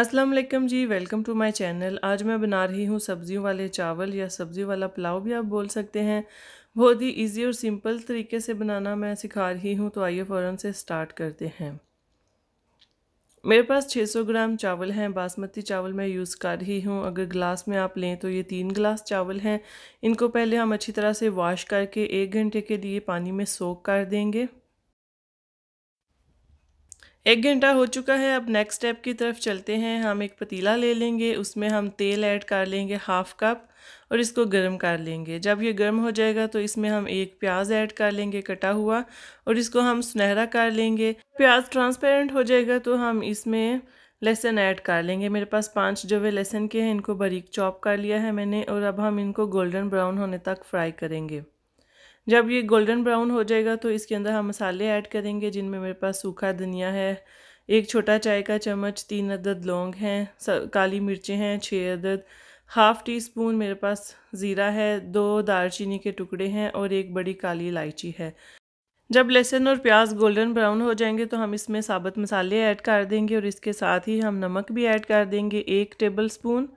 अस्सलाम वालेकुम जी वेलकम टू माय चैनल आज मैं बना रही हूँ सब्जियों वाले चावल या सब्ज़ी वाला पुलाव भी आप बोल सकते हैं बहुत ही इजी और सिंपल तरीके से बनाना मैं सिखा रही हूँ तो आइए फ़ौरन से स्टार्ट करते हैं मेरे पास 600 ग्राम चावल हैं बासमती चावल मैं यूज़ कर रही हूँ अगर गिलास में आप लें तो ये तीन गिलास चावल हैं इनको पहले हम अच्छी तरह से वॉश करके एक घंटे के लिए पानी में सोख कर देंगे एक घंटा हो चुका है अब नेक्स्ट स्टेप की तरफ चलते हैं हम एक पतीला ले लेंगे उसमें हम तेल ऐड कर लेंगे हाफ़ कप और इसको गर्म कर लेंगे जब ये गर्म हो जाएगा तो इसमें हम एक प्याज ऐड कर लेंगे कटा हुआ और इसको हम सुनहरा कर लेंगे प्याज ट्रांसपेरेंट हो जाएगा तो हम इसमें लहसुन ऐड कर लेंगे मेरे पास पांच जो वे लहसन के हैं इनको बारीक चॉप कर लिया है मैंने और अब हम इनको गोल्डन ब्राउन होने तक फ्राई करेंगे जब ये गोल्डन ब्राउन हो जाएगा तो इसके अंदर हम मसाले ऐड करेंगे जिनमें मेरे पास सूखा धनिया है एक छोटा चाय का चम्मच तीन अदद लौंग हैं काली मिर्चें हैं छः अदद हाफ़ टी स्पून मेरे पास ज़ीरा है दो दालचीनी के टुकड़े हैं और एक बड़ी काली इलायची है जब लहसुन और प्याज गोल्डन ब्राउन हो जाएंगे तो हम इसमें साबुत मसाले ऐड कर देंगे और इसके साथ ही हम नमक भी ऐड कर देंगे एक टेबल स्पून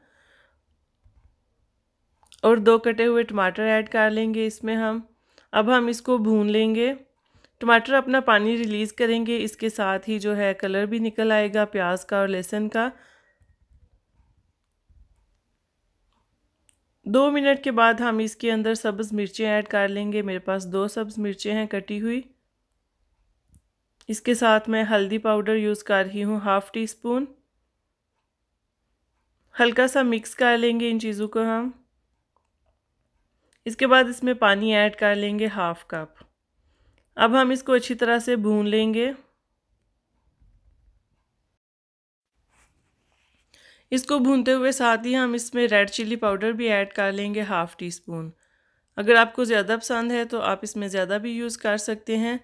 और दो कटे हुए टमाटर ऐड कर लेंगे इसमें हम अब हम इसको भून लेंगे टमाटर अपना पानी रिलीज़ करेंगे इसके साथ ही जो है कलर भी निकल आएगा प्याज का और लहसुन का दो मिनट के बाद हम इसके अंदर सब्ज़ मिर्चें ऐड कर लेंगे मेरे पास दो सब्ज़ मिर्चें हैं कटी हुई इसके साथ मैं हल्दी पाउडर यूज़ कर रही हूँ हाफ़ टी स्पून हल्का सा मिक्स कर लेंगे इन चीज़ों को हम इसके बाद इसमें पानी ऐड कर लेंगे हाफ कप अब हम इसको अच्छी तरह से भून लेंगे इसको भूनते हुए साथ ही हम इसमें रेड चिल्ली पाउडर भी ऐड कर लेंगे हाफ़ टी स्पून अगर आपको ज़्यादा पसंद है तो आप इसमें ज़्यादा भी यूज़ कर सकते हैं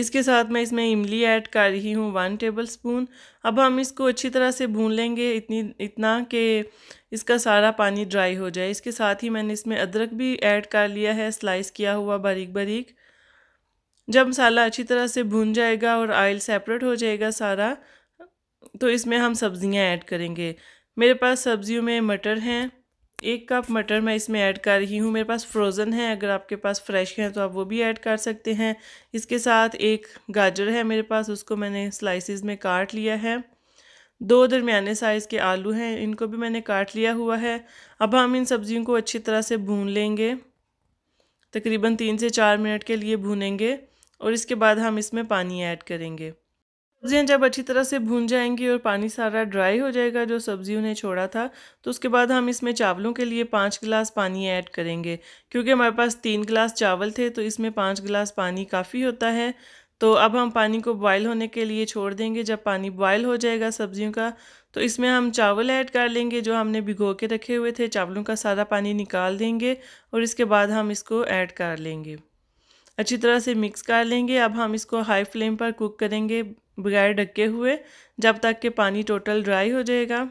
इसके साथ मैं इसमें इमली ऐड कर रही हूँ वन टेबल स्पून अब हम इसको अच्छी तरह से भून लेंगे इतनी इतना कि इसका सारा पानी ड्राई हो जाए इसके साथ ही मैंने इसमें अदरक भी ऐड कर लिया है स्लाइस किया हुआ बारीक बारीक जब मसाला अच्छी तरह से भून जाएगा और आयल सेपरेट हो जाएगा सारा तो इसमें हम सब्ज़ियाँ ऐड करेंगे मेरे पास सब्ज़ियों में मटर हैं एक कप मटर मैं इसमें ऐड कर रही हूँ मेरे पास फ्रोज़न है अगर आपके पास फ्रेश हैं तो आप वो भी ऐड कर सकते हैं इसके साथ एक गाजर है मेरे पास उसको मैंने स्लाइसिस में काट लिया है दो दरमियाने साइज़ के आलू हैं इनको भी मैंने काट लिया हुआ है अब हम इन सब्ज़ियों को अच्छी तरह से भून लेंगे तकरीबन तीन से चार मिनट के लिए भूनेंगे और इसके बाद हम इसमें पानी ऐड करेंगे सब्जियाँ जब अच्छी तरह से भून जाएंगी और पानी सारा ड्राई हो जाएगा जो सब्जियों ने छोड़ा था तो उसके बाद हम इसमें चावलों के लिए पाँच गिलास पानी ऐड करेंगे क्योंकि हमारे पास तीन गिलास चावल थे तो इसमें पाँच गिलास पानी काफ़ी होता है तो अब हम पानी को बॉयल होने के लिए छोड़ देंगे जब पानी बॉयल हो जाएगा सब्जियों का तो इसमें हम चावल ऐड कर लेंगे जो हमने भिगो के रखे हुए थे चावलों का सारा पानी निकाल देंगे और इसके बाद हम इसको ऐड कर लेंगे अच्छी तरह से मिक्स कर लेंगे अब हम इसको हाई फ्लेम पर कुक करेंगे बगैर ढके हुए जब तक के पानी टोटल ड्राई हो जाएगा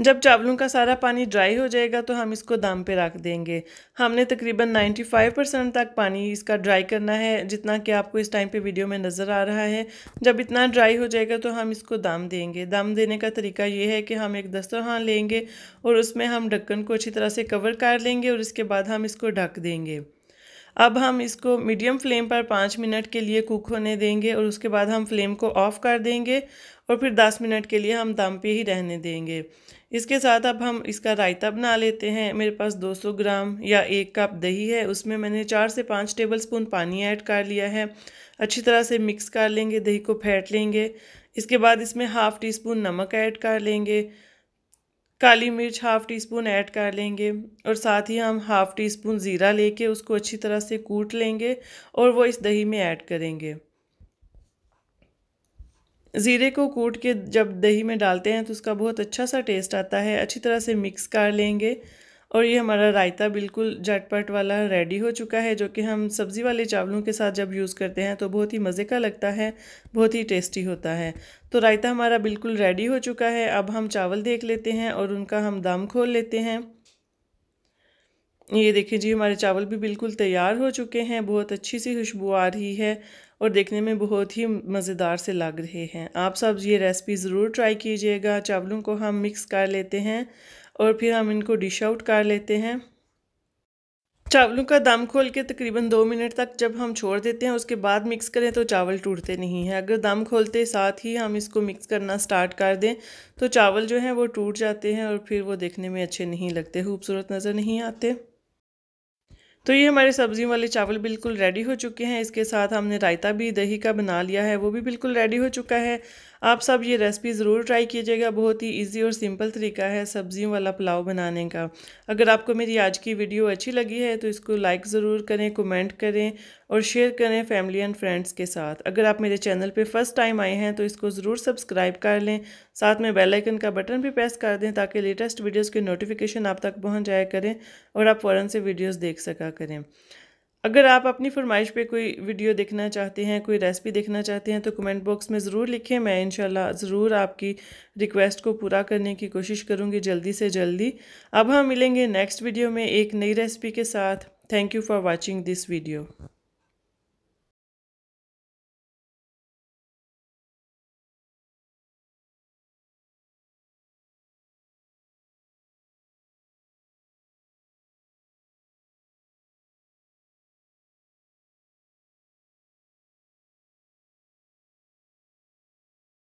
जब चावलों का सारा पानी ड्राई हो जाएगा तो हम इसको दाम पे रख देंगे हमने तकरीबन 95 परसेंट तक पानी इसका ड्राई करना है जितना कि आपको इस टाइम पे वीडियो में नज़र आ रहा है जब इतना ड्राई हो जाएगा तो हम इसको दाम देंगे दाम देने का तरीका ये है कि हम एक दस्तरखान लेंगे और उसमें हम ढक्कन को अच्छी तरह से कवर कर लेंगे और इसके बाद हम इसको ढक देंगे अब हम इसको मीडियम फ्लेम पर पाँच मिनट के लिए कुक होने देंगे और उसके बाद हम फ्लेम को ऑफ़ कर देंगे और फिर दस मिनट के लिए हम दम पे ही रहने देंगे इसके साथ अब हम इसका रायता बना लेते हैं मेरे पास 200 ग्राम या एक कप दही है उसमें मैंने चार से पाँच टेबल स्पून पानी ऐड कर लिया है अच्छी तरह से मिक्स कर लेंगे दही को फेंट लेंगे इसके बाद इसमें हाफ़ टी स्पून नमक ऐड कर लेंगे काली मिर्च हाफ़ टी स्पून ऐड कर लेंगे और साथ ही हम हाफ़ टी स्पून ज़ीरा लेके उसको अच्छी तरह से कूट लेंगे और वो इस दही में ऐड करेंगे ज़ीरे को कूट के जब दही में डालते हैं तो उसका बहुत अच्छा सा टेस्ट आता है अच्छी तरह से मिक्स कर लेंगे और ये हमारा रायता बिल्कुल झटपट वाला रेडी हो चुका है जो कि हम सब्ज़ी वाले चावलों के साथ जब यूज़ करते हैं तो बहुत ही मज़े का लगता है बहुत ही टेस्टी होता है तो रायता हमारा बिल्कुल रेडी हो चुका है अब हम चावल देख लेते हैं और उनका हम दम खोल लेते हैं ये देखें जी हमारे चावल भी बिल्कुल तैयार हो चुके हैं बहुत अच्छी सी खुशबू आ रही है और देखने में बहुत ही मज़ेदार से लग रहे हैं आप सब ये रेसिपी ज़रूर ट्राई कीजिएगा चावलों को हम मिक्स कर लेते हैं और फिर हम इनको डिश आउट कर लेते हैं चावलों का दम खोल के तकरीबन दो मिनट तक जब हम छोड़ देते हैं उसके बाद मिक्स करें तो चावल टूटते नहीं हैं अगर दम खोलते साथ ही हम इसको मिक्स करना स्टार्ट कर दें तो चावल जो हैं वो टूट जाते हैं और फिर वो देखने में अच्छे नहीं लगते खूबसूरत नज़र नहीं आते तो ये हमारे सब्ज़ी वाले चावल बिल्कुल रेडी हो चुके हैं इसके साथ हमने रायता भी दही का बना लिया है वो भी बिल्कुल रेडी हो चुका है आप सब ये रेसिपी ज़रूर ट्राई कीजिएगा बहुत ही इजी और सिंपल तरीका है सब्जियों वाला पुलाव बनाने का अगर आपको मेरी आज की वीडियो अच्छी लगी है तो इसको लाइक ज़रूर करें कमेंट करें और शेयर करें फैमिली एंड फ्रेंड्स के साथ अगर आप मेरे चैनल पे फर्स्ट टाइम आए हैं तो इसको ज़रूर सब्सक्राइब कर लें साथ में बेल आइकन का बटन भी प्रेस कर दें ताकि लेटेस्ट वीडियोस के नोटिफिकेशन आप तक पहुंच जाया करें और आप फ़ौरन से वीडियोस देख सका करें अगर आप अपनी फरमाइश पर कोई वीडियो देखना चाहते हैं कोई रेसिपी देखना चाहते हैं तो कमेंट बॉक्स में ज़रूर लिखें मैं इंशाल्लाह ज़रूर आपकी रिक्वेस्ट को पूरा करने की कोशिश करूँगी जल्दी से जल्दी अब हम मिलेंगे नेक्स्ट वीडियो में एक नई रेसिपी के साथ thank you for watching this video